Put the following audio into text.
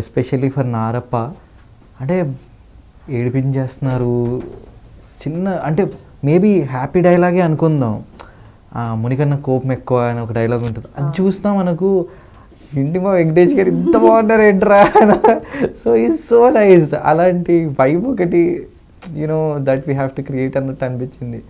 especially for Narappa అంటే ఏడిపించేస్తున్నారు చిన్న అంటే మేబీ హ్యాపీ డైలాగే అనుకుందాం మునికన్న కోపం ఎక్కువ అని ఒక డైలాగ్ ఉంటుంది అది చూస్తాం మనకు ఇంటి మా వెంకటేష్ గారు ఇంత బాగున్నారు ఏంట్రా సో ఈ సో నైస్ అలాంటి వైబ్ ఒకటి you know that we have to create అన్నట్టు అనిపించింది